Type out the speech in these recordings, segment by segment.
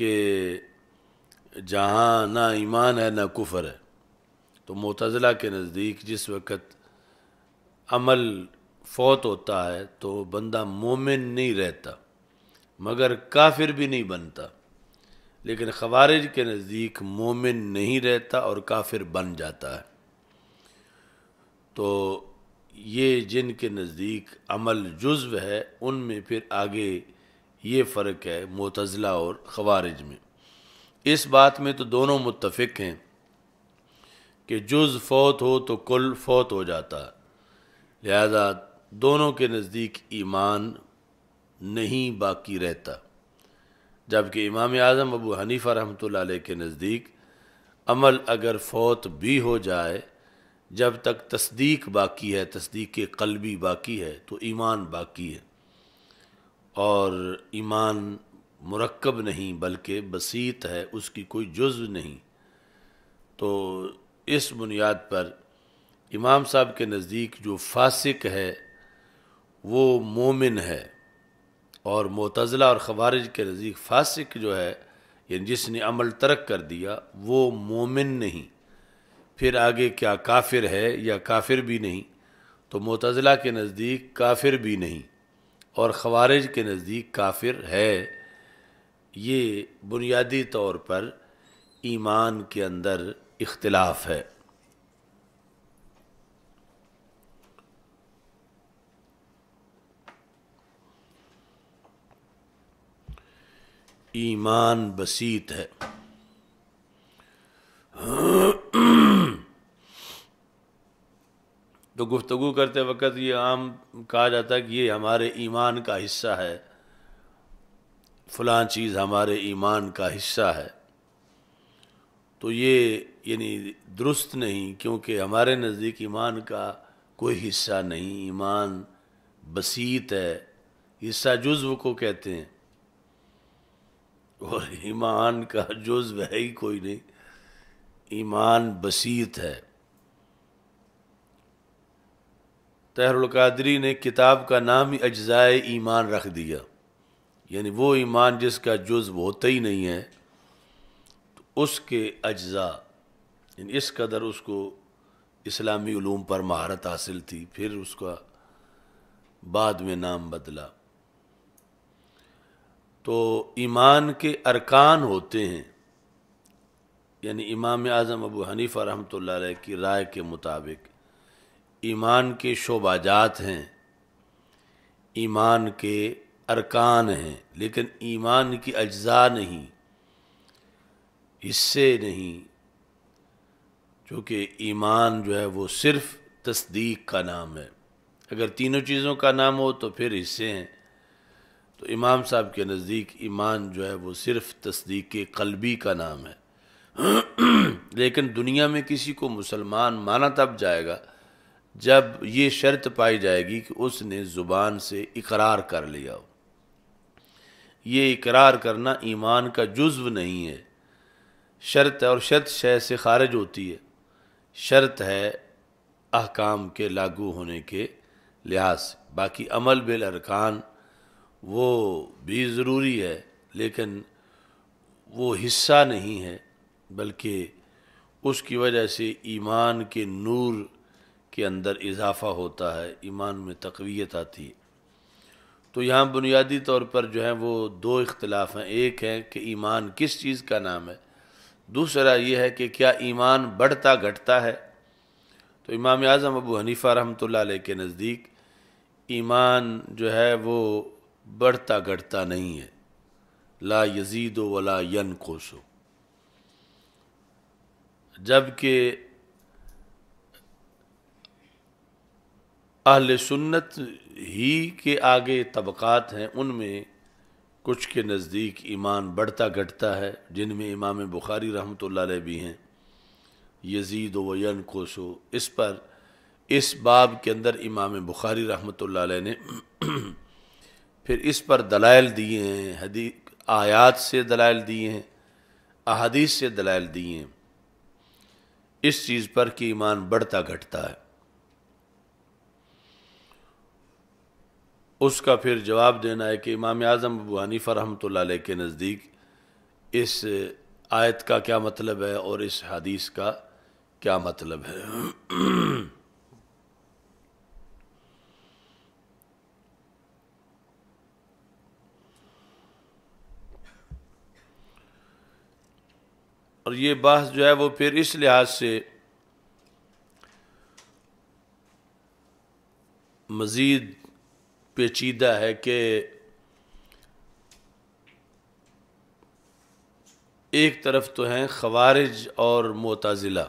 कि जहाँ ना ईमान है ना कुफर है तो मतज़ला के नज़दीक जिस वक़्त अमल फौत होता है तो बंदा मोमिन नहीं रहता मगर काफिर भी नहीं बनता लेकिन खवारिज के नज़दीक मोमिन नहीं रहता और काफिर बन जाता है तो ये जिनके नज़दीक अमल जुज्व है उनमें फिर आगे ये फ़र्क है मोतज़ला और खवारिज में इस बात में तो दोनों मुतफ़ हैं कि जुज़ फौत हो तो कुल फौत हो जाता लिहाजा दोनों के नज़दीक ईमान नहीं बाकी रहता जबकि इमाम आज़म अबू हनीफ़ा रहमत के नज़दीक अमल अगर फौत भी हो जाए जब तक तस्दीक बाकी है तस्दीक के कलबी बाकी है तो ईमान बाकी है और ईमान मरक्ब नहीं बल्कि बसीत है उसकी कोई जुज़ नहीं तो इस बुनियाद पर इमाम साहब के नज़दीक जो फासिक है वो मोमिन है और मतज़ला और खबारज के नज़दीक फासिक जो है यानी जिसने अमल तरक कर दिया वो मोमिन नहीं फिर आगे क्या काफिर है या काफिर भी नहीं तो मतज़ला के नज़दीक काफिर भी नहीं और खवारिज के नज़दीक काफिर है ये बुनियादी तौर पर ईमान के अंदर इख्तलाफ है ईमान बसीत है तो गुफ्तु करते वक्त ये आम कहा जाता है कि ये हमारे ईमान का हिस्सा है फलां चीज़ हमारे ईमान का हिस्सा है तो ये यानी दुरुस्त नहीं क्योंकि हमारे नज़दीक ईमान का कोई हिस्सा नहीं ईमान बसीत है हिस्सा जुज्व को कहते हैं और ईमान का जुज्व है ही कोई नहीं ईमान बसीत है तहरकादरी ने किताब का नाम ही अज्ज़ाए ईमान रख दिया यानी वो ईमान जिसका जुज्व होता ही नहीं है तो उसके अज्ज़ा इस कदर उसको इस्लामी ूम पर महारत हासिल थी फिर उसका बाद में नाम बदला तो ईमान के अरकान होते हैं यानी इमाम आज़म अबू हनीफ़ा रहमत की राय के मुताबिक ईमान के शोबाजात हैं ईमान के अरकान हैं लेकिन ईमान की अज्जा नहीं हिस्से नहीं चूँकि ईमान जो है वो सिर्फ तस्दीक का नाम है अगर तीनों चीज़ों का नाम हो तो फिर हिस्से हैं तो इमाम साहब के नज़दीक ईमान जो है वो सिर्फ तस्दीक कलबी का नाम है लेकिन दुनिया में किसी को मुसलमान माना तब जाएगा जब ये शर्त पाई जाएगी कि उसने ज़ुबान से इकरार कर लिया हो ये इकरार करना ईमान का जुज्व नहीं है शर्त है और शर्त शय से खारिज होती है शर्त है अहकाम के लागू होने के लिहाज से बाकी अमल बिल अरकान वो भी ज़रूरी है लेकिन वो हिस्सा नहीं है बल्कि उसकी वजह से ईमान के नूर के अंदर इजाफा होता है ईमान में तकवीत आती है तो यहाँ बुनियादी तौर पर जो है वो दो इख्तलाफ हैं एक है कि ईमान किस चीज़ का नाम है दूसरा ये है कि क्या ईमान बढ़ता घटता है तो इमाम आज़म अबू हनीफ़ा रहमत के नज़दीक ईमान जो है वो बढ़ता घटता नहीं है ला यजीद वला यन कोसो जबकि अहल सुन्नत ही के आगे तबक़ात हैं उनमें कुछ के नज़दीक ईमान बढ़ता घटता है जिनमें इमाम बुखारी रहमत भी हैं यजीद वन कोसो इस पर इस बाब के अंदर इमाम बुखारी रहमत ने फिर इस पर दलाइल दिए हैं हदी आयात से दलाइल दिए हैं अहदीस से दलाइल दिए हैं इस चीज़ पर कि ईमान बढ़ता घटता है उसका फिर जवाब देना है कि इमाम आज़म अबू हनीफ़ा रहमत के नज़दीक इस आयत का क्या मतलब है और इस हदीस का क्या मतलब है और ये बात जो है वो फिर इस लिहाज से मज़ीद पेचीदा है कि एक तरफ तो हैं खवारिज और मोताज़िला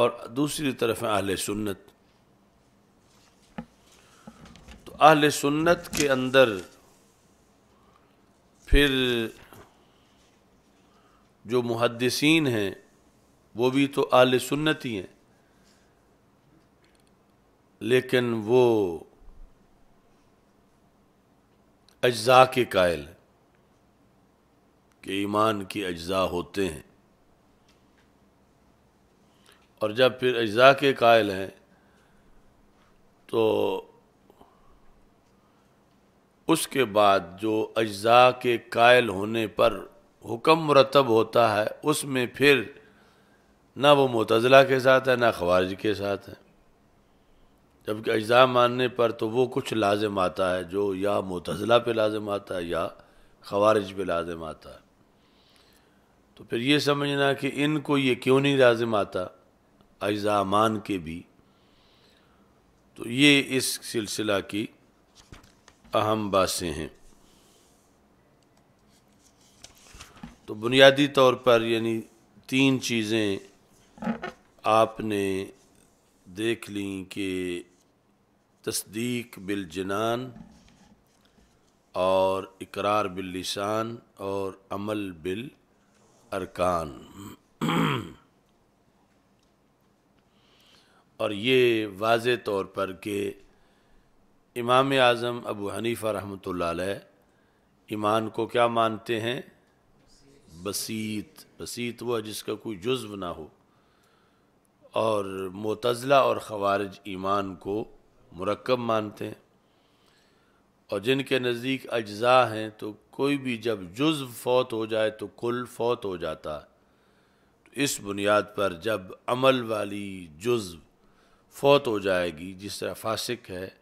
और दूसरी तरफ हैं अहल सुन्नत तो अहल सुन्नत के अंदर फिर जो मुहदसिन हैं वो भी तो आल सुन्नत ही हैं लेकिन वो अज्जा के कायल है कि ईमान के अज्जा होते हैं और जब फिर अज्जा के कायल हैं तो उसके बाद जो अज्जा के कायल होने पर हुक्म मरतब होता है उसमें फिर ना वो मुतजला के साथ है ना खवारज के साथ है जबकि अज्जा मानने पर तो वो कुछ लाजम आता है जो या मुतजला पे लाजम आता है या खवारिज पे लाजम आता है तो फिर ये समझना कि इनको ये क्यों नहीं लाजम आता अज्जा मान के भी तो ये इस सिलसिला की अहम बातें हैं तो बुनियादी तौर पर यानी तीन चीज़ें आपने देख ली कि तस्दीक बिल जनान और इकरार बिल लिसान और अमल बिल अरकान और ये वाज तौर पर कि इमाम आज़म अबू हनीफ़ा रहमत ईमान को क्या मानते हैं बसीत बसीत वो है जिसका कोई जुज्व ना हो और मतज़ला और खवारज ईमान को मरकब मानते हैं और जिनके नज़दीक अज्जा हैं तो कोई भी जब जुज़ फौत हो जाए तो कुल फौत हो जाता है तो इस बुनियाद पर जब अमल वाली जुज़ फौत हो जाएगी जिस तरह फासिक है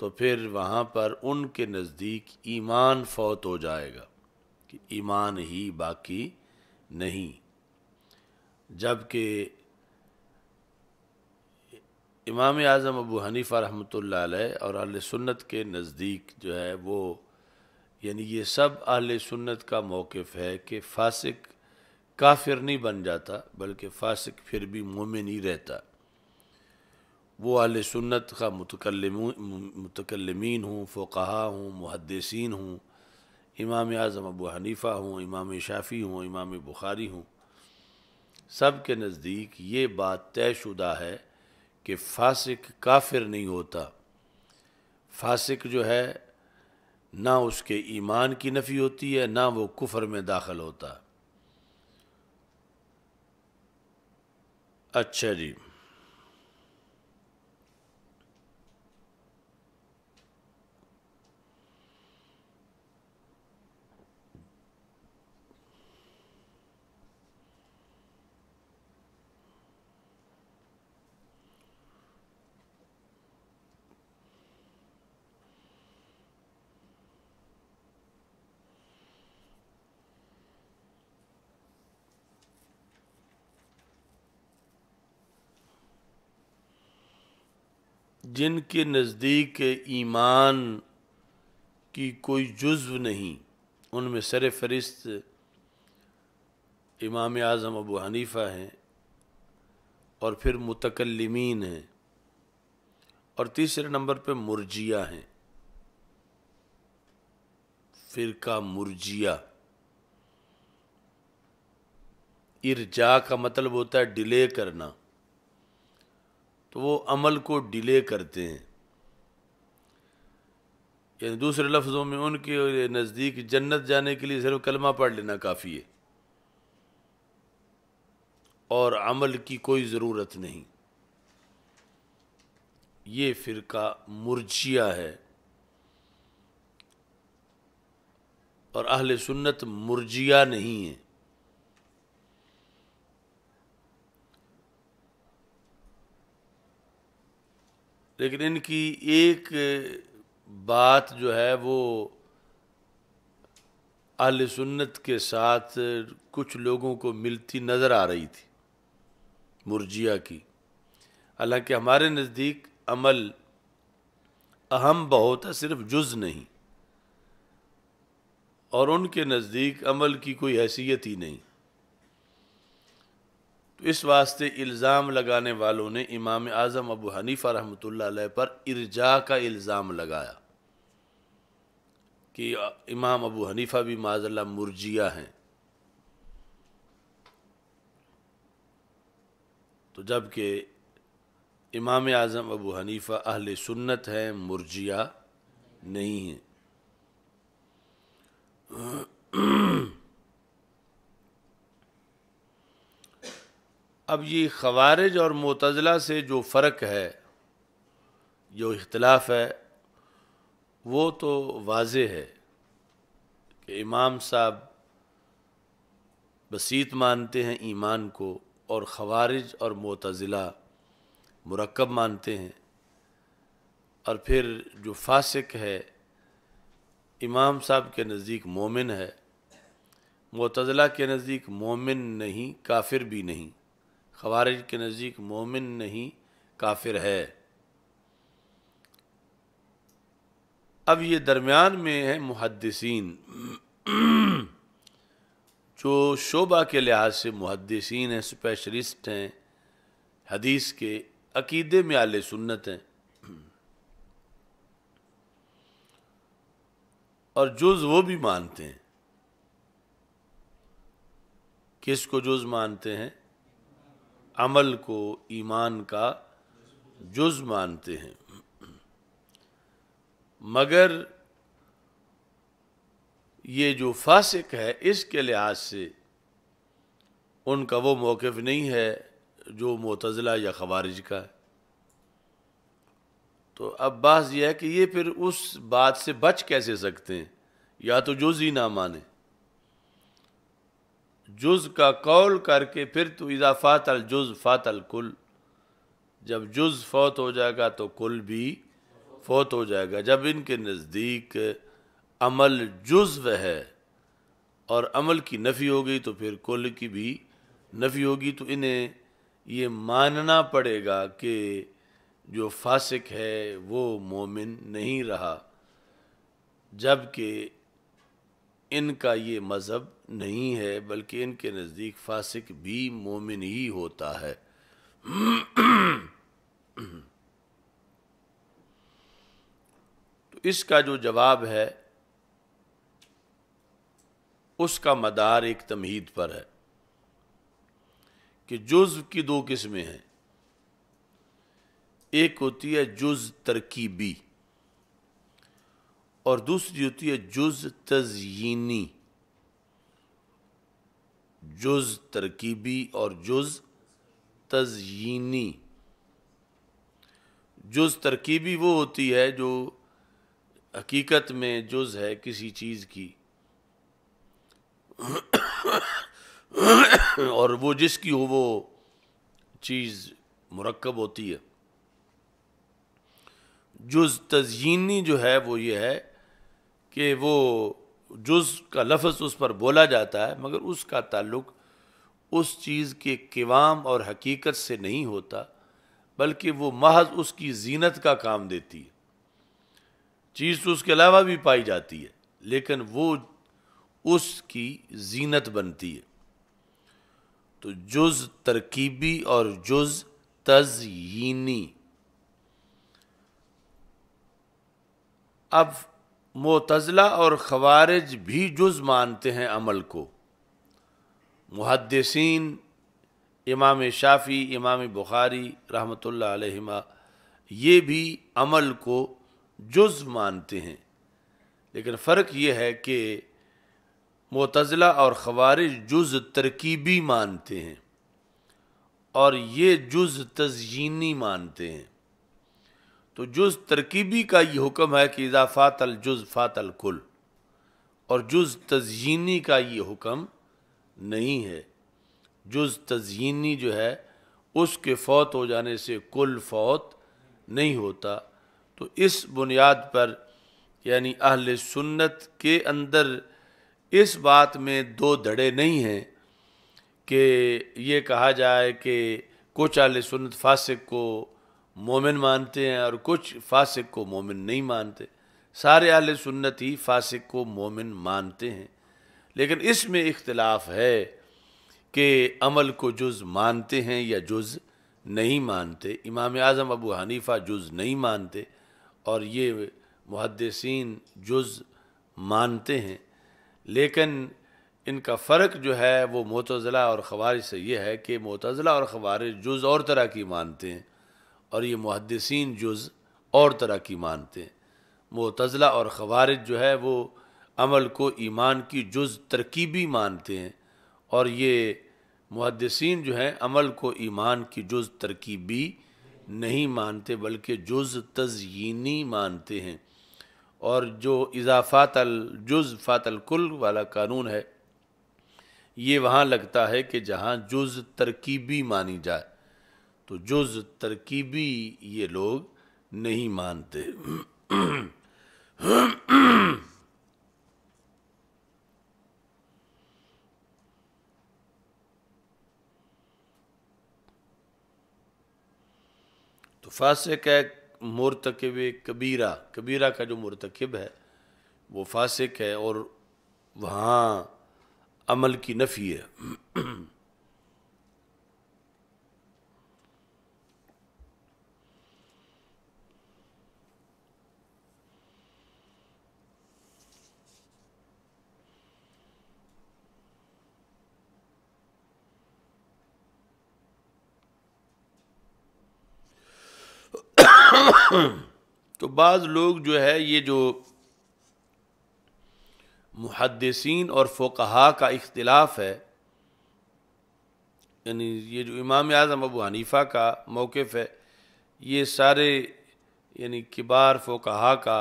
तो फिर वहाँ पर उनके नज़दीक ईमान फौत हो जाएगा कि ईमान ही बाकी नहीं जबकि इमाम आज़म अबू हनीफ़ा रहमत और अहल सुन्नत के नज़दीक जो है वो यानी ये सब अहल सुन्नत का मौक़ है कि फासिक काफिर नहीं बन जाता बल्कि फासिक फिर भी मुँह में नहीं रहता वो अहल सुन्नत का मतकलम हूँ फ़ोकहा हूँ मुहदसिन हूँ इमाम आज़म अबू हनीफ़ा हूँ इमाम शाफ़ी हूँ इमाम बुखारी हूँ सब के नज़दीक ये बात तयशुदा है कि फासिक काफिर नहीं होता फासिक जो है ना उसके ईमान की नफ़ी होती है ना वो कुफर में दाखिल होता अच्छा जी जिनके नज़दीक ईमान की कोई जुज्व नहीं उनमें सर फहरिस्त इमाम आज़म अबू हनीफ़ा हैं और फिर मुतकलमीन हैं और तीसरे नंबर पे मुरजिया हैं फिरका मुरजिया इरजा का मतलब होता है डिले करना तो वो अमल को डिले करते हैं यानी दूसरे लफ्ज़ों में उनके नज़दीक जन्नत जाने के लिए सिर्फ कलमा पढ़ लेना काफ़ी है और अमल की कोई ज़रूरत नहीं ये फ़िरका मुरजिया है और अहल सुन्नत मुरजिया नहीं है लेकिन इनकी एक बात जो है वो अहल सुन्नत के साथ कुछ लोगों को मिलती नज़र आ रही थी मुरजिया की हालांकि हमारे नज़दीक अमल अहम बहुत है सिर्फ जुज नहीं और उनके नज़दीक अमल की कोई हैसियत ही नहीं इस वास्ते इल्ज़ाम लगाने वालों ने इमाम आज़म अबू हनीफ़ा रहमत पर इर्जा का इल्ज़ाम लगाया कि इमाम अबू हनीफ़ा भी माजल्ला मुरजिया हैं तो जबकि इमाम आज़म अबू हनीफ़ा अहल सुन्नत हैं मुरजिया नहीं हैं अब ये खवारज और मतजला से जो फ़र्क है जो इख्तलाफ है वो तो वाज है कि इमाम साहब बसीत मानते हैं ईमान को और खवारज और मतज़ला मरकब मानते हैं और फिर जो फासिक है इमाम साहब के नज़दीक मोमिन है मतज़ला के नज़दीक मोमिन नहीं काफिर भी नहीं खबारिज के नज़दीक मोमिन नहीं काफिर है अब ये दरमियान में है मुहदसिन जो शोबा के लिहाज से मुहदसिन हैं स्पेशलिस्ट हैं हदीस के अकीदे में आल सुन्नत हैं और जुज़ वो भी मानते हैं किसको जुज़ मानते हैं अमल को ईमान का जुज मानते हैं मगर ये जो फासिक है इसके लिहाज से उनका वो मौक़ नहीं है जो मोतज़ला या खवारिज का है तो अब बात यह है कि ये फिर उस बात से बच कैसे सकते हैं या तो जुज ही ना माने जुज़ का कौल करके फिर तो इज़ा फ़ातल जुज़ फ़ातल कुल जब जुज़ फौत हो जाएगा तो कुल भी फौत हो जाएगा जब इनके नज़दीक अमल जुज्व है और अमल की नफ़ी हो गई तो फिर कुल की भी नफ़ी होगी तो इन्हें ये मानना पड़ेगा कि जो फासिक है वो मोमिन नहीं रहा जबकि इनका ये मज़हब नहीं है बल्कि इनके नज़दीक फासिक भी मोमिन ही होता है तो इसका जो जवाब है उसका मदार एक तमहीद पर है कि जुज की दो किस्में हैं एक होती है जुज तरकीबी और दूसरी होती है जुज तजयनी जुज तरकीबी और जुज तजयनी जुज तरकीबी वो होती है जो हकीकत में जुज है किसी चीज़ की और वो जिसकी हो वो चीज़ मरकब होती है जुज तजयनी जो है वो ये है कि वो जुज़ का लफ्ज़ उस पर बोला जाता है मगर उसका ताल्लुक उस चीज़ के किवाम और हकीकत से नहीं होता बल्कि वो महज उसकी जीनत का काम देती है चीज़ तो उसके अलावा भी पाई जाती है लेकिन वो उसकी जीनत बनती है तो जुज़ तरकीबी और जुज़ तजयनी अब मोतज़ला और खवारिज भी जुज मानते हैं अमल को मुहदसिन इमाम शाफ़ी इमाम बुखारी रहमत ला ये भी अमल को जुज मानते हैं लेकिन फ़र्क ये है कि मोतज़ला और खवारिज जुज तरकीबी मानते हैं और ये जुज तजयीनी मानते हैं तो जुज़ तरकीबी का ये हुक्म है कि इज़ा फ़ातल जुज़ फ़ातल कुल और जुज़ तजयनी का ये हुक्म नहीं है जुज़ तजयनी जो है उसके फौत हो जाने से कुल फौत नहीं होता तो इस बुनियाद पर यानी अहल सुन्नत के अंदर इस बात में दो धड़े नहीं हैं कि ये कहा जाए कि कुछ अहल सुन्नत फासिक को मोमिन मानते हैं और कुछ फासिक को मोमिन नहीं मानते सारे आल सुन्नत ही फासिक को मोमिन मानते हैं लेकिन इसमें इख्तलाफ है कि अमल को जुज़ मानते हैं या जुज़ नहीं मानते इमाम आज़म अबू हनीफ़ा जुज़ नहीं मानते और ये मुहदसिन जुज़ मानते हैं लेकिन इनका फ़र्क जो है वो मोतज़ला और खवारिज से ये है कि मोतज़ला और खवारिज जुज़ और तरह की मानते हैं और ये मुहदसिन जुज़ और तरह की मानते हैं मोतज़ला और खवारज जो है वो अमल को ईमान की जुज़ तरकीबी मानते हैं और ये मुहदसिन जो हैं अमल को ईमान की जुज़ तरकीबी नहीं मानते बल्कि जुज़ तजयीनी मानते हैं और जो इजाफ़ात जुज़ फ़ातलकुल वाला कानून है ये वहाँ लगता है कि जहाँ जुज़ तरकीबी मानी जाए तो जुज तरकीबी ये लोग नहीं मानते तो फासिक है मोरतकब कबीरा कबीरा का जो मुरतकब है वो फासिक है और वहाँ अमल की नफ़ी है तो बाज़ लोग जो है ये जो मुहदसिन और फ़ोकहा का इख्तलाफ है यानी ये जो इमाम आज़म अबू हनीफ़ा का मौक़ है ये सारे यानी किबार फ़ोकहा का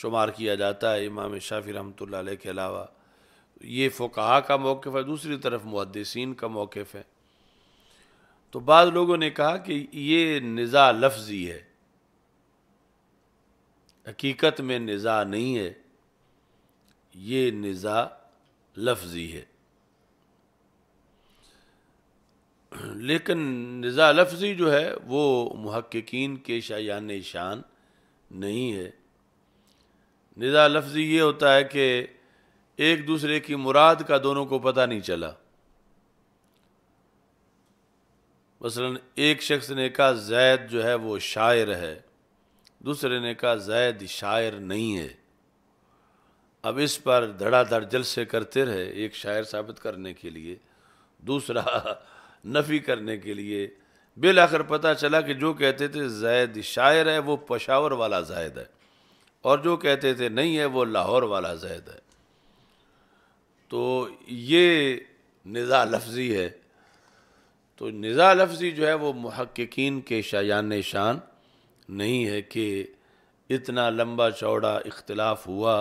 शुमार किया जाता है इमाम शाफी रहमत के अलावा ये फ़ोकहा का मौक़ है दूसरी तरफ मुहदसिन का मौक़ है तो बाद लोगों ने कहा कि ये निज़ा लफ्ज़ी है हकीकत में निज़ा नहीं है ये निज़ा लफ्ज़ी है लेकिन निज़ा लफ्ज़ी जो है वो महक्कीन के शायान शान नहीं है निज़ा लफ्ज़ी ये होता है कि एक दूसरे की मुराद का दोनों को पता नहीं चला मसलन एक शख्स ने कहा जैद जो है वो शायर है दूसरे ने कहा जैद शायर नहीं है अब इस पर धड़ाधड़ जल से करते रहे एक शायर साबित करने के लिए दूसरा नफ़ी करने के लिए बिल पता चला कि जो कहते थे जैद शायर है वो पशावर वाला जैद है और जो कहते थे नहीं है वो लाहौर वाला जैद है तो ये निज़ा लफ्ज़ी है तो निज़ा लफ्ज़ी जो है वो महक्कीन के शायान शान नहीं है कि इतना लंबा चौड़ा इख्तलाफ हुआ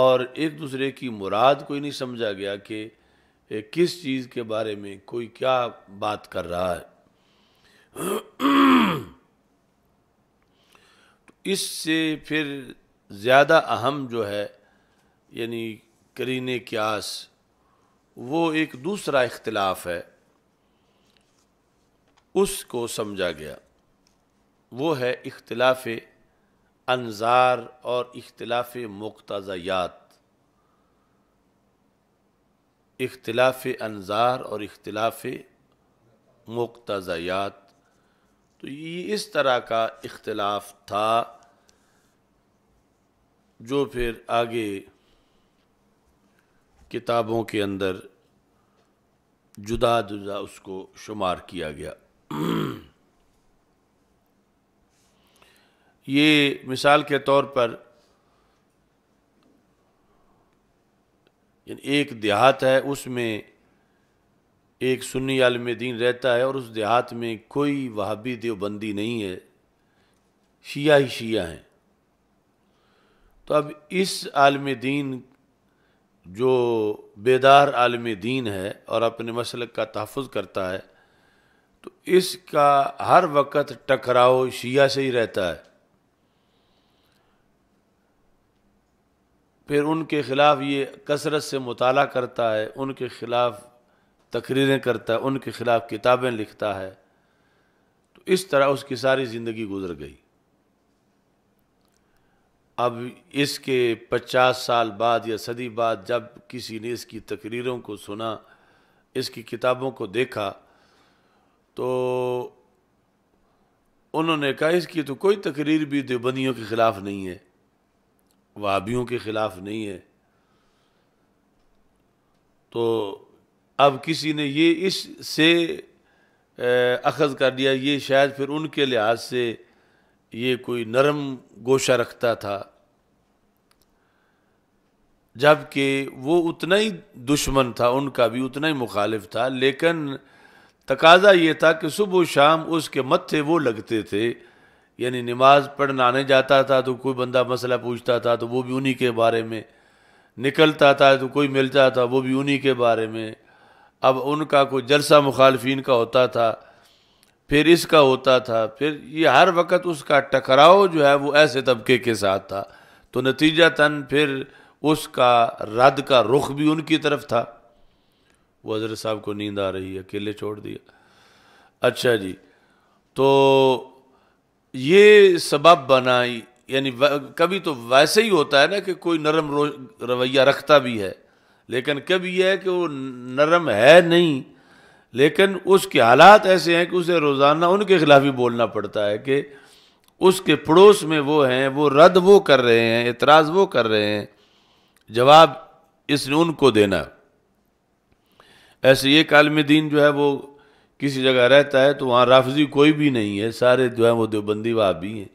और एक दूसरे की मुराद को ही नहीं समझा गया कि किस चीज़ के बारे में कोई क्या बात कर रहा है तो इससे फिर ज़्यादा अहम जो है यानी करीने क्यास वो एक दूसरा इख्तलाफ है उसको समझा गया वो है इख्तलाफ अनजार और इख्तलाफ मुकतज़यात इख्तलाफ अनजार और इख्तलाफ मुकतज़यात तो ये इस तरह का इख्तलाफ था जो फिर आगे किताबों के अंदर जुदा जुदा उसको शुमार किया गया ये मिसाल के तौर पर एक देहात है उसमें एक सुन्नी आलम दीन रहता है और उस देहात में कोई वहाबी देवबंदी नहीं है शिया ही शिया हैं तो अब इस आलम दीन जो बेदार आलम दीन है और अपने मसलक का तहफ़ करता है तो इसका हर वक्त टकराव शिया से ही रहता है फिर उनके ख़िलाफ़ ये कसरत से मुताल करता है उनके ख़िलाफ़ तकरीरें करता है उनके ख़िलाफ़ किताबें लिखता है तो इस तरह उसकी सारी ज़िंदगी गुजर गई अब इसके पचास साल बाद या सदी बाद जब किसी ने इसकी तकरीरों को सुना इसकी किताबों को देखा तो उन्होंने कहा इसकी तो कोई तकरीर भी देवबंदियों के ख़िलाफ़ नहीं है वाबियों के खिलाफ नहीं है तो अब किसी ने ये इस से अखज़ कर दिया ये शायद फिर उनके लिहाज से ये कोई नरम गोशा रखता था जबकि वो उतना ही दुश्मन था उनका भी उतना ही मुखालिफ था लेकिन तकाजा ये था कि सुबह शाम उसके मत्थे वो लगते थे यानी नमाज पढ़ने आने जाता था तो कोई बंदा मसला पूछता था तो वो भी उन्हीं के बारे में निकलता था तो कोई मिलता था वो भी उन्हीं के बारे में अब उनका कोई जलसा मुखालफिन का होता था फिर इसका होता था फिर ये हर वक्त उसका टकराव जो है वो ऐसे तबके के साथ था तो तन फिर उसका रद्द का रुख भी उनकी तरफ था वो हजरत साहब को नींद आ रही है अकेले छोड़ दिया अच्छा जी तो ये सबब बनाई यानी कभी तो वैसे ही होता है ना कि कोई नरम रवैया रखता भी है लेकिन कभी यह है कि वो नरम है नहीं लेकिन उसके हालात ऐसे हैं कि उसे रोज़ाना उनके खिलाफ ही बोलना पड़ता है कि उसके पड़ोस में वो हैं वो रद्द वो कर रहे हैं एतराज़ वो कर रहे हैं जवाब इसने उनको देना ऐसे ये कालम दीन जो है वो किसी जगह रहता है तो वहाँ राफजी कोई भी नहीं है सारे जो है वो देवबंदी वाबी हैं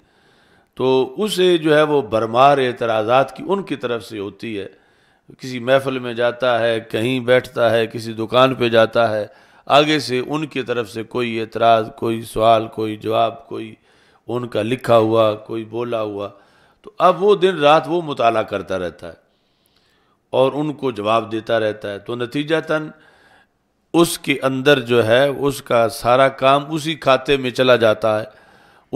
तो उसे जो है वो भरमार एतराज़ात की उनकी तरफ से होती है किसी महफल में जाता है कहीं बैठता है किसी दुकान पे जाता है आगे से उनकी तरफ से कोई एतराज़ कोई सवाल कोई जवाब कोई उनका लिखा हुआ कोई बोला हुआ तो अब वो दिन रात वो मुताला करता रहता है और उनको जवाब देता रहता है तो नतीजतन उसके अंदर जो है उसका सारा काम उसी खाते में चला जाता है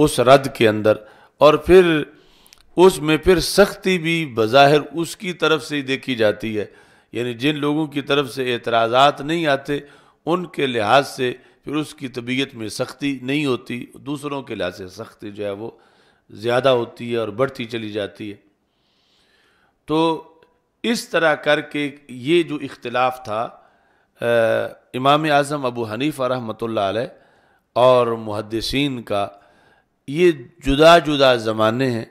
उस रद के अंदर और फिर उसमें फिर सख्ती भी बज़ाहिर उसकी तरफ से ही देखी जाती है यानी जिन लोगों की तरफ से एतराज़ात नहीं आते उनके लिहाज से फिर उसकी तबीयत में सख्ती नहीं होती दूसरों के लिहाज से सख्ती जो है वो ज़्यादा होती है और बढ़ती चली जाती है तो इस तरह करके ये जो इख्तलाफ था इमाम आज़म अबू हनीफ़ा रहमत और मुहदसिन का ये जुदा जुदा ज़माने हैं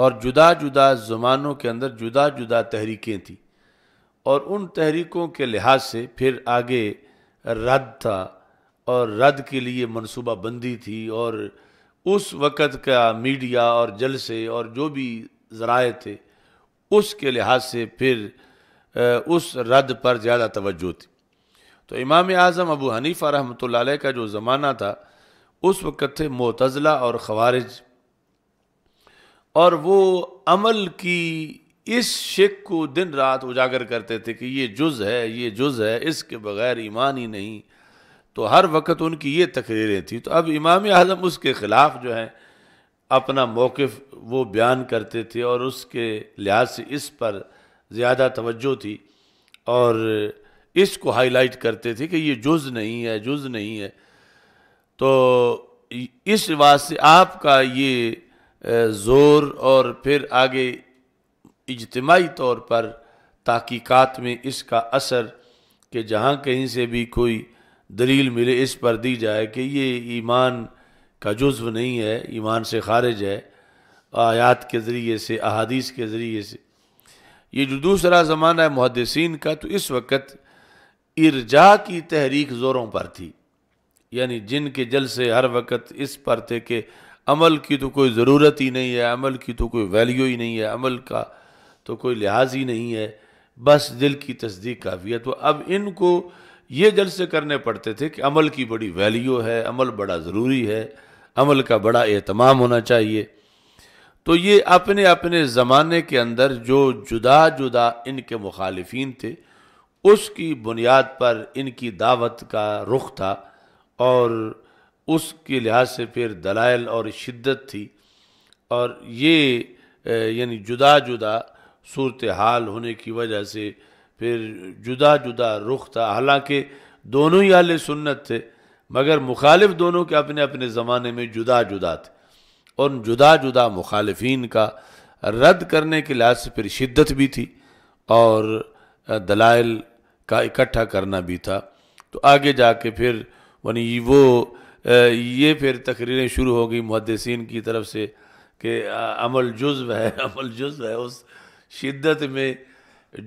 और जुदा जुदा ज़मानों के अंदर जुदा जुदा तहरीकें थीं और उन तहरीकों के लिहाज से फिर आगे रद्द था और रद्द के लिए मनसूबा बंदी थी और उस वक़्त का मीडिया और जलसे और जो भी ज़राए थे उसके लिहाज से फिर उस रद्द पर ज़्यादा तवज्जो थी तो इमाम आज़म अबू हनीफ़ा रहमत का जो ज़माना था उस वक़्त थे मोतज़ला और खवारिज और वो अमल की इस शिक को दिन रात उजागर करते थे कि ये जुज़ है ये जुज़ है इसके बगैर ईमान ही नहीं तो हर वक्त उनकी ये तकरीरें थी तो अब इमाम आज़म उसके ख़िलाफ़ जो है अपना मौक़ वो बयान करते थे और उसके लिहाज से इस पर ज़्यादा तवज्जो थी और इसको हाईलाइट करते थे कि ये जुज नहीं है जुज नहीं है तो इस बात से आपका ये ज़ोर और फिर आगे इजतमाही तौर पर तहकीक़ात में इसका असर कि जहाँ कहीं से भी कोई दलील मिले इस पर दी जाए कि ये ईमान का जुज्व नहीं है ईमान से खारिज है आयात के ज़रिए से अहादीस के ज़रिए से ये जो दूसरा ज़माना है मुहदसिन का तो इस वक्त इर्जा की तहरीक ज़ोरों पर थी यानी जिनके जल से हर वक्त इस पर थे कि अमल की तो कोई ज़रूरत ही नहीं है अमल की तो कोई वैल्यू ही नहीं है अमल का तो कोई लिहाज ही नहीं है बस दिल की तस्दीक काफ़ी है तो अब इनको ये जल से करने पड़ते थे कि अमल की बड़ी वैल्यू है अमल बड़ा ज़रूरी है अमल का बड़ा एहतमाम होना चाहिए तो ये अपने अपने ज़माने के अंदर जो जुदा जुदा इनके मुखालफन थे उसकी बुनियाद पर इनकी दावत का रुख था और उसके लिहाज से फिर दलाइल और शिद्दत थी और ये यानी जुदा जुदा सूरत हाल होने की वजह से फिर जुदा जुदा रुख था हालांकि दोनों ही आल सुन्नत थे मगर मुखालिफ दोनों के अपने अपने ज़माने में जुदा जुदा थे और जुदा जुदा मुखालफन का रद्द करने के लिहाज से फिर शिद्दत भी थी और दलाइल का इकट्ठा करना भी था तो आगे जाके फिर वनी वो ये फिर तकरीरें शुरू हो गई मुहदसिन की तरफ से कि अमल जुज्व है अमल जुज्व है उस शिद्दत में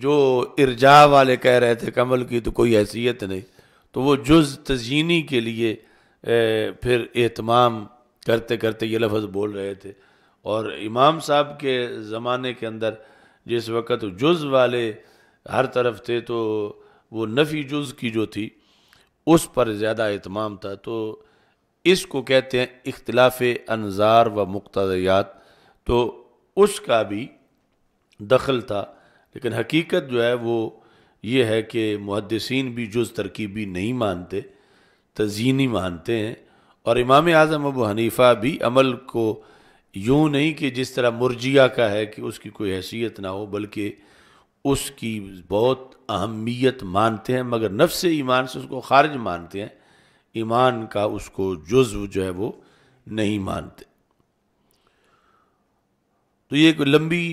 जो इर्जा वाले कह रहे थे कमल की तो कोई हैसियत नहीं तो वो जुज तजीनी के लिए ए, फिर एहतमाम करते करते ये लफ्ज़ बोल रहे थे और इमाम साहब के ज़माने के अंदर जिस वक्त जुज वाले हर तरफ थे तो वो नफ़ी जुज़ की जो थी उस पर ज़्यादा अहतमाम था तो इसको कहते हैं इख्तलाफ अनज़ार व मुख्तियात तो उसका भी दखल था लेकिन हकीकत जो है वो ये है कि मुहदसिन भी जुज़ तरकीबी नहीं मानते तजीनी मानते हैं और इमाम आज़म अबू हनीफ़ा भी अमल को यूँ नहीं कि जिस तरह मुरजिया का है कि उसकी कोई हैसियत ना हो बल्कि उसकी बहुत अहमियत मानते हैं मगर नफ्स ईमान से उसको खारिज मानते हैं ईमान का उसको जुज्व जो है वो नहीं मानते तो ये एक लंबी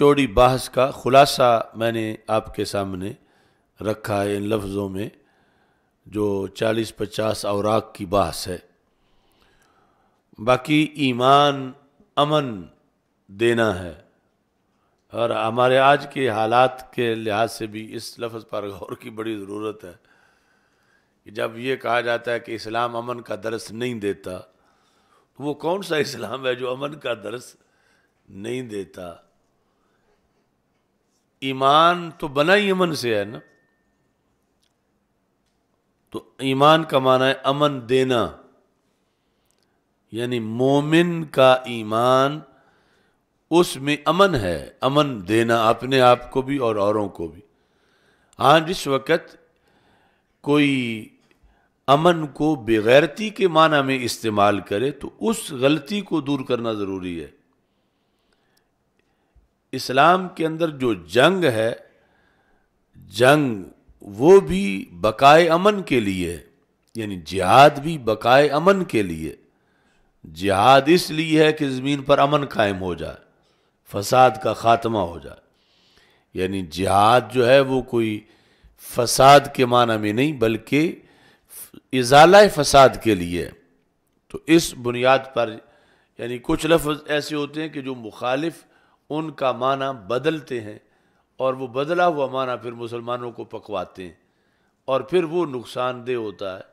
चौड़ी बहस का खुलासा मैंने आपके सामने रखा है इन लफ्ज़ों में जो 40-50 औराक की बहस है बाकी ईमान अमन देना है और हमारे आज के हालात के लिहाज से भी इस लफ्ज़ पर गौर की बड़ी ज़रूरत है कि जब ये कहा जाता है कि इस्लाम अमन का दरस नहीं देता तो वो कौन सा इस्लाम है जो अमन का दरस नहीं देता ईमान तो बना ही अमन से है ना तो ईमान का माना है अमन देना यानी मोमिन का ईमान उसमें अमन है अमन देना अपने आप को भी और औरों को भी हाँ जिस वक्त कोई अमन को बेगैरती के माना में इस्तेमाल करे तो उस गलती को दूर करना ज़रूरी है इस्लाम के अंदर जो जंग है जंग वो भी बकाए अमन के लिए है यानी जिहाद भी बकाए अमन के लिए जिहाद इसलिए है कि ज़मीन पर अमन कायम हो जाए फसाद का खात्मा हो जाए यानी जिहाद जो है वो कोई फसाद के माना में नहीं बल्कि इजाला फसाद के लिए तो इस बुनियाद पर यानी कुछ लफ्ज ऐसे होते हैं कि जो मुखालिफ उनका माना बदलते हैं और वो बदला हुआ माना फिर मुसलमानों को पकवाते हैं और फिर वो नुकसानदेह होता है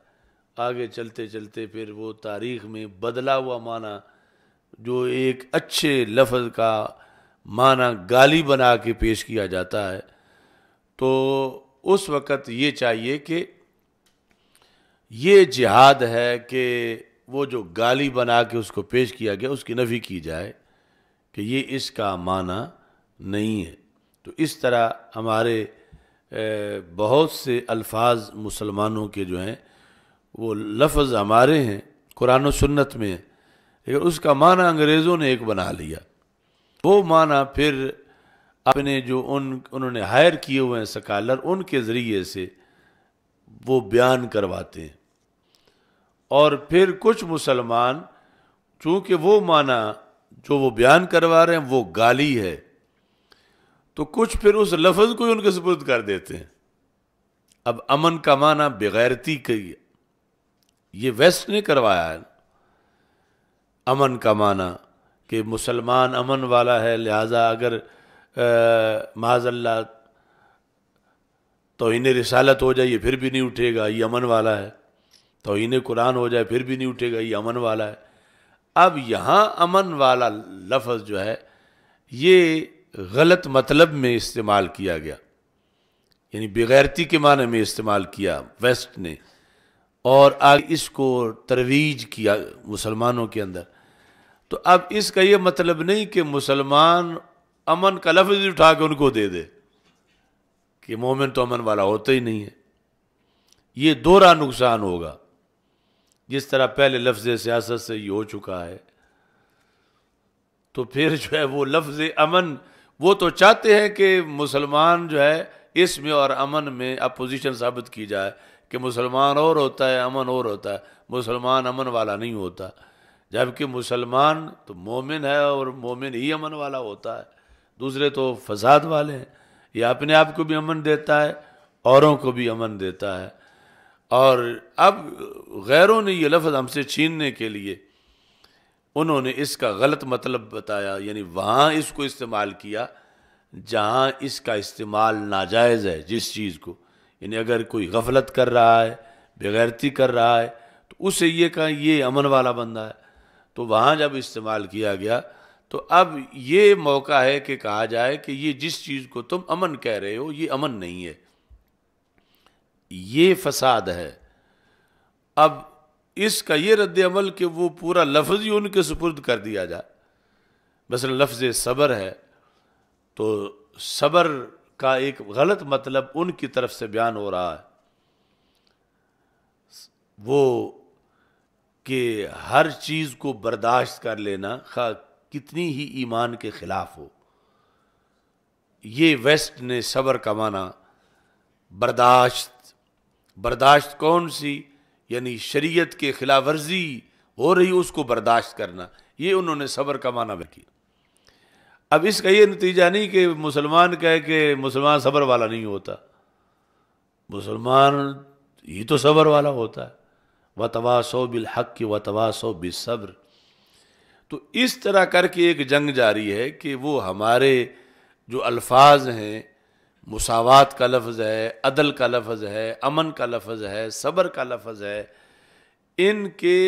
आगे चलते चलते फिर वो तारीख़ में बदला हुआ माना जो एक अच्छे लफ्ज़ का माना गाली बना के पेश किया जाता है तो उस वक़्त ये चाहिए कि ये जिहाद है कि वो जो गाली बना के उसको पेश किया गया उसकी नफ़ी की जाए कि ये इसका माना नहीं है तो इस तरह हमारे बहुत से अल्फाज मुसलमानों के जो हैं वो लफ्ज़ हमारे हैं कुरान सुन्नत में लेकिन उसका माना अंग्रेज़ों ने एक बना लिया वो माना फिर अपने जो उन उन्होंने हायर किए हुए हैं सकालर उनके ज़रिए से वो बयान करवाते हैं और फिर कुछ मुसलमान चूँकि वो माना जो वो बयान करवा रहे हैं वो गाली है तो कुछ फिर उस लफ्ज़ को ही उनके सपुर्द कर देते हैं अब अमन का माना बेगैरती कही ये वेस्ट ने करवाया है अमन का माना कि मुसलमान अमन वाला है लिहाजा अगर माजल्ला तो इन्हें रिसालत हो जाए ये फिर भी नहीं उठेगा ये अमन वाला है तो इन्हें कुरान हो जाए फिर भी नहीं उठेगा ये अमन वाला है अब यहाँ अमन वाला लफ्ज़ जो है ये गलत मतलब में इस्तेमाल किया गया यानी बेगैरती के माने में इस्तेमाल किया वेस्ट ने और आगे इसको तरवीज किया मुसलमानों के अंदर तो अब इसका ये मतलब नहीं कि मुसलमान अमन का लफ्ज उठा के उनको दे दे कि मोमिन तो अमन वाला होता ही नहीं है ये दोहरा नुकसान होगा जिस तरह पहले लफ्ज सियासत से ये हो चुका है तो फिर जो है वो लफ्ज अमन वो तो चाहते हैं कि मुसलमान जो है इसमें और अमन में अपोजिशन साबित की जाए कि मुसलमान और होता है अमन और होता है मुसलमान अमन वाला नहीं होता जबकि मुसलमान तो मोमिन है और मोमिन ही अमन वाला होता है दूसरे तो फसाद वाले हैं ये अपने आप को भी अमन देता है औरों को भी अमन देता है और अब गैरों ने ये लफ्ज़ हमसे छीनने के लिए उन्होंने इसका गलत मतलब बताया यानी वहाँ इसको इस्तेमाल किया जहाँ इसका इस्तेमाल नाजायज़ है जिस चीज़ को यानी अगर कोई गफलत कर रहा है बेगैरती कर रहा है तो उसे ये कहा ये अमन वाला बंदा है तो वहाँ जब इस्तेमाल किया गया तो अब ये मौका है कि कहा जाए कि ये जिस चीज़ को तुम अमन कह रहे हो ये अमन नहीं है ये फसाद है अब इसका ये रद्द अमल कि वो पूरा लफ्ज़ ही उनके सुपुर्द कर दिया जाए बस लफ्ज़ सब्र है तो सब्र का एक गलत मतलब उनकी तरफ से बयान हो रहा है वो कि हर चीज़ को बर्दाश्त कर लेना खा कितनी ही ईमान के ख़िलाफ़ हो ये वेस्ट ने सब्र कमाना बर्दाश्त बर्दाश्त कौन सी यानी शरीयत के खिलाफ वर्जी हो रही उसको बर्दाश्त करना ये उन्होंने सबर कमाना भी किया अब इसका ये नतीजा नहीं कि मुसलमान कहे कि मुसलमान सब्र वाला नहीं होता मुसलमान ही तो सब्र वाला होता है व तवासो बिलहक व तवासो बिसब्र तो इस तरह करके एक जंग जारी है कि वो हमारे जो अल्फाज हैं मुसावात का लफ्ज़ है अदल का लफ्ज़ है अमन का लफ्ज़ है सब्र का लफ्ज़ है इनके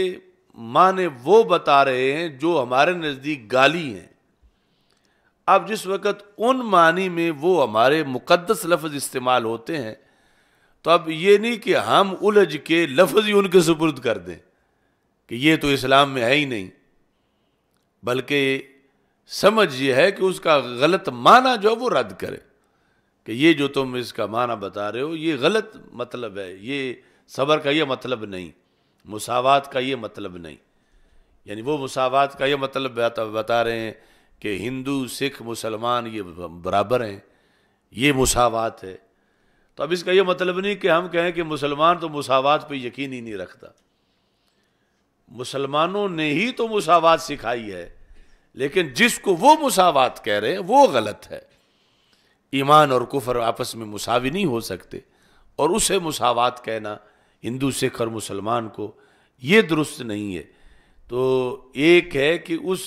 माने वो बता रहे हैं जो हमारे नज़दीक गाली हैं अब जिस वक़्त उन मानी में वो हमारे मुकद्दस लफ्ज़ इस्तेमाल होते हैं तो अब ये नहीं कि हम उलझ के लफज ही उनके सुपुर्द कर दें कि ये तो इस्लाम में है ही नहीं बल्कि समझ ये है कि उसका गलत माना जो है वो रद्द करे कि ये जो तुम इसका माना बता रहे हो ये गलत मतलब है ये सबर का ये मतलब नहीं मुसावात का ये मतलब नहीं यानी वो मुसावात का ये मतलब बता रहे हैं कि हिंदू सिख मुसलमान ये बराबर हैं ये मुसावात है तो अब इसका यह मतलब नहीं कि हम कहें कि मुसलमान तो मुसावात पर यकीन ही नहीं रखता मुसलमानों ने ही तो मुसावात सिखाई है लेकिन जिसको वो मुसावात कह रहे हैं वो गलत है ईमान और कुफर आपस में मुसावी नहीं हो सकते और उसे मुसावात कहना हिंदू सिख और मुसलमान को ये दुरुस्त नहीं है तो एक है कि उस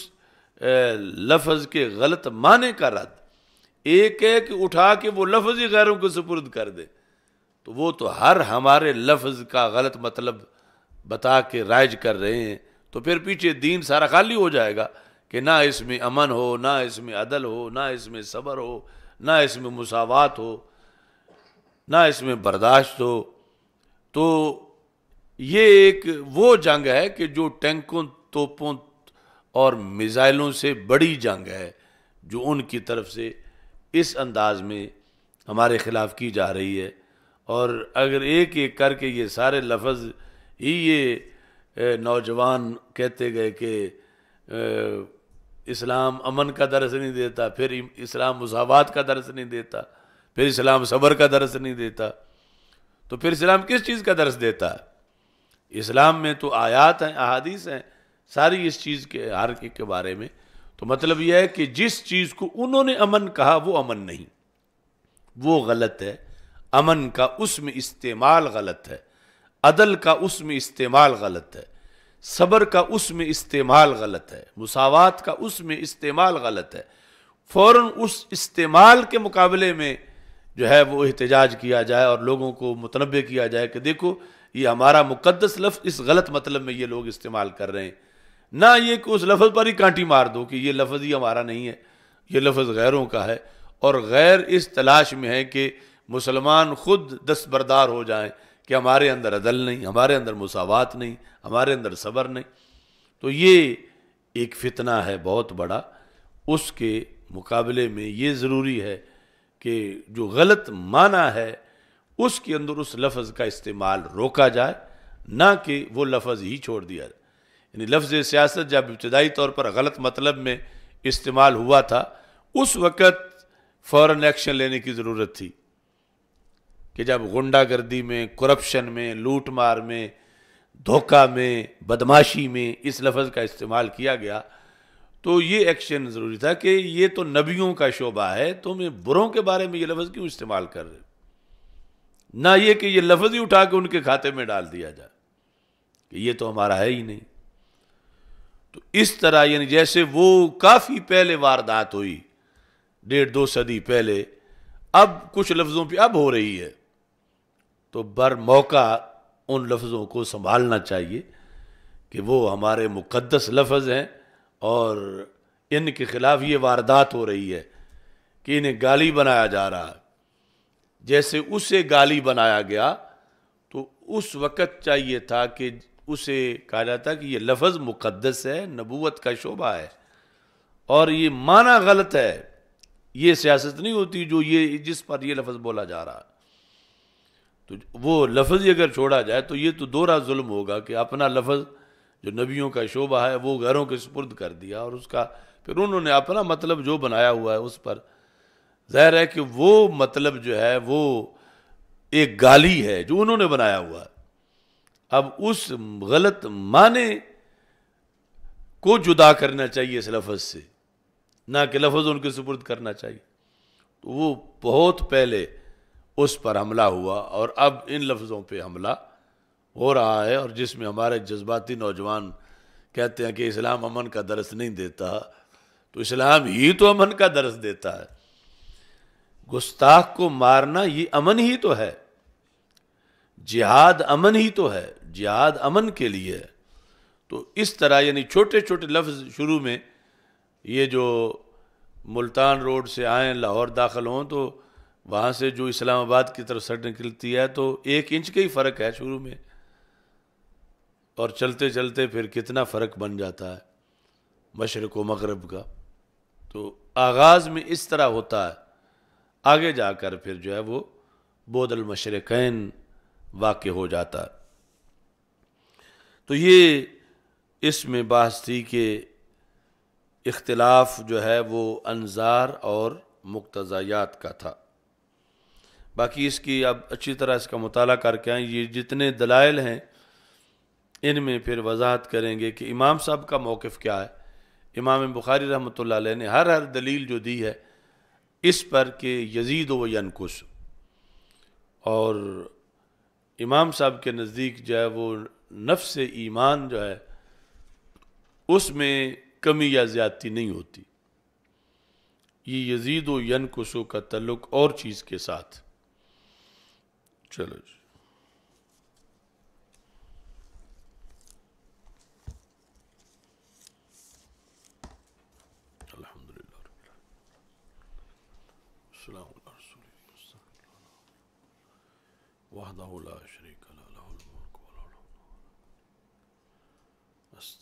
लफ्ज़ के गलत माने का रद्द एक एक उठा के वो लफ्ज ही गैरों को सुपुर्द कर दे तो वो तो हर हमारे लफ्ज का गलत मतलब बता के राइज कर रहे हैं तो फिर पीछे दीन सारा खाली हो जाएगा कि ना इसमें अमन हो ना इसमें अदल हो ना इसमें सब्र हो ना इसमें मुसावात हो ना इसमें बर्दाश्त हो तो ये एक वो जंग है कि जो टैंकों तोपों और मिज़ाइलों से बड़ी जंग है जो उनकी तरफ से इस अंदाज में हमारे ख़िलाफ़ की जा रही है और अगर एक एक करके ये सारे लफ्ज़ ही ये नौजवान कहते गए कि इस्लाम अमन का दर्स नहीं देता फिर इस्लाम मसावत का दर्स नहीं देता फिर इस्लाम सबर का दर्स नहीं देता तो फिर इस्लाम किस चीज़ का दर्स देता है इस्लाम में तो आयात हैं अहादीस हैं सारी इस चीज़ के हर के बारे में तो मतलब यह है कि जिस चीज को उन्होंने अमन कहा वो अमन नहीं वो गलत है अमन का उसमें इस्तेमाल गलत है अदल का उसमें इस्तेमाल गलत है सब्र का उसमें इस्तेमाल गलत है मुसावात का उसमें इस्तेमाल गलत है फ़ौर उस इस्तेमाल के मुकाबले में जो है वो एहतजाज किया जाए और लोगों को मुतनबे किया जाए कि देखो ये हमारा मुकदस लफ्ज़ इस गलत मतलब में ये लोग इस्तेमाल कर रहे हैं ना ये कि उस लफ्ज़ पर ही कांटी मार दो कि ये लफ्ज़ ही हमारा नहीं है ये लफ्ज़ गैरों का है और गैर इस तलाश में है कि मुसलमान खुद दस्तबरदार हो जाएं कि हमारे अंदर अदल नहीं हमारे अंदर मुसावात नहीं हमारे अंदर सबर नहीं तो ये एक फितना है बहुत बड़ा उसके मुकाबले में ये ज़रूरी है कि जो गलत माना है उसके अंदर उस लफ्ज़ का इस्तेमाल रोका जाए ना कि वो लफ्ज़ ही छोड़ दिया जाए यानी लफ्ज़ सियासत जब इब्तदाई तौर पर गलत मतलब में इस्तेमाल हुआ था उस वक़्त फ़ौर एक्शन लेने की ज़रूरत थी कि जब गुंडागर्दी में करप्शन में लूट मार में धोखा में बदमाशी में इस लफ्ज़ का इस्तेमाल किया गया तो ये एक्शन ज़रूरी था कि ये तो नबियों का शोबा है तुम तो बुरों के बारे में ये लफ्ज़ क्यों इस्तेमाल कर रहे ना ये कि ये लफ्ज़ ही उठा के उनके खाते में डाल दिया जाए कि ये तो हमारा है ही नहीं तो इस तरह यानी जैसे वो काफ़ी पहले वारदात हुई डेढ़ दो सदी पहले अब कुछ लफ्ज़ों पे अब हो रही है तो बर मौका उन लफ्ज़ों को संभालना चाहिए कि वो हमारे मुकद्दस लफ्ज़ हैं और इनके ख़िलाफ़ ये वारदात हो रही है कि इन्हें गाली बनाया जा रहा है जैसे उसे गाली बनाया गया तो उस वक़्त चाहिए था कि उसे कहा जाता कि ये लफज मुकदस है नबूत का शोभा है और ये माना गलत है ये सियासत नहीं होती जो ये जिस पर ये लफज बोला जा रहा तो वो लफज अगर छोड़ा जाए तो ये तो दोहरा जुल्म होगा कि अपना लफज जो नबियों का शोभा है वो घरों के सुपुर्द कर दिया और उसका फिर उन्होंने अपना मतलब जो बनाया हुआ है उस पर जाहिर है कि वो मतलब जो है वो एक गाली है जो उन्होंने बनाया हुआ है अब उस गलत माने को जुदा करना चाहिए इस लफज से ना कि लफज उनके सुपुर्द करना चाहिए तो वो बहुत पहले उस पर हमला हुआ और अब इन लफ्ज़ों पे हमला हो रहा है और जिसमें हमारे जज्बाती नौजवान कहते हैं कि इस्लाम अमन का दरस नहीं देता तो इस्लाम ही तो अमन का दरस देता है गुस्ताख को मारना ये अमन ही तो है जिहाद अमन ही तो है जिहाद अमन के लिए है तो इस तरह यानी छोटे छोटे लफ्ज़ शुरू में ये जो मुल्तान रोड से आए लाहौर दाखिल हों तो वहाँ से जो इस्लामाबाद की तरफ सड़क निकलती है तो एक इंच का ही फ़र्क है शुरू में और चलते चलते फिर कितना फ़र्क बन जाता है मशरक़ व मगरब का तो आगाज़ में इस तरह होता है आगे जाकर फिर जो है वो बोदल मशरक़ैन वाक्य हो जाता तो ये इसमें बात थी कि इख्तलाफ जो है वो अनजार और मुक्तजायात का था बाकी इसकी अब अच्छी तरह इसका मताल करके आए ये जितने दलाइल हैं इनमें फिर वजाहत करेंगे कि इमाम साहब का मौक़ क्या है इमाम बुखारी रहमत ने हर हर दलील जो दी है इस पर कि यजीद व यनकुश और इमाम साहब के नज़दीक जो है वो नफ्स ईमान जो है उसमें कमी या ज़्यादती नहीं होती ये यजीद व कुसो का तल्लुक और चीज़ के साथ चलो जी وحده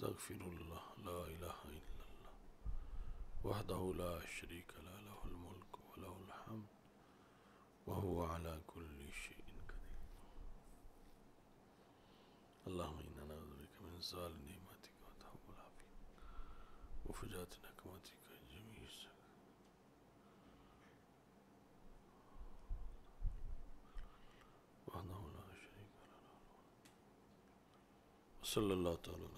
أستغفر الله لا إله إلا الله وحده لا شريك له له الملك وله الحمد وهو على كل شيء قدير اللهم إنا نعوذ بك من زال نعمتك وتحب العافية وفجات نقمتك جميع وحده لا شريك له وصلى الله تعالى